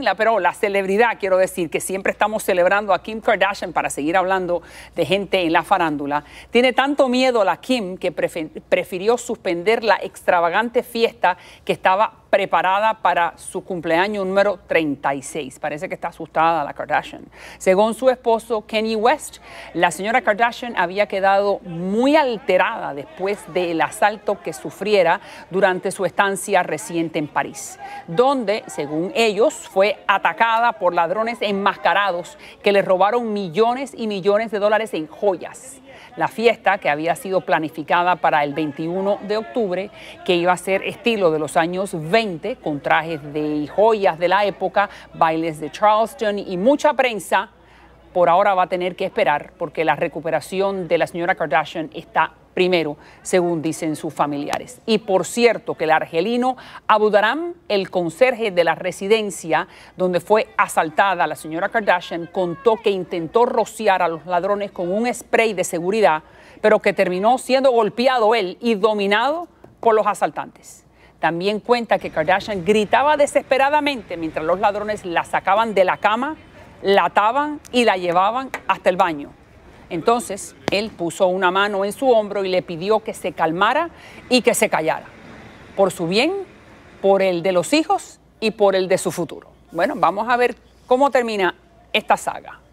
La, pero la celebridad, quiero decir, que siempre estamos celebrando a Kim Kardashian para seguir hablando de gente en la farándula, tiene tanto miedo la Kim que prefirió suspender la extravagante fiesta que estaba preparada para su cumpleaños número 36. Parece que está asustada la Kardashian. Según su esposo Kenny West, la señora Kardashian había quedado muy alterada después del asalto que sufriera durante su estancia reciente en París, donde, según ellos, fue atacada por ladrones enmascarados que le robaron millones y millones de dólares en joyas. La fiesta, que había sido planificada para el 21 de octubre, que iba a ser estilo de los años 20, con trajes de joyas de la época, bailes de Charleston y mucha prensa, por ahora va a tener que esperar porque la recuperación de la señora Kardashian está primero, según dicen sus familiares. Y por cierto, que el argelino abudarán el conserje de la residencia donde fue asaltada la señora Kardashian, contó que intentó rociar a los ladrones con un spray de seguridad, pero que terminó siendo golpeado él y dominado por los asaltantes. También cuenta que Kardashian gritaba desesperadamente mientras los ladrones la sacaban de la cama, la ataban y la llevaban hasta el baño. Entonces, él puso una mano en su hombro y le pidió que se calmara y que se callara. Por su bien, por el de los hijos y por el de su futuro. Bueno, vamos a ver cómo termina esta saga.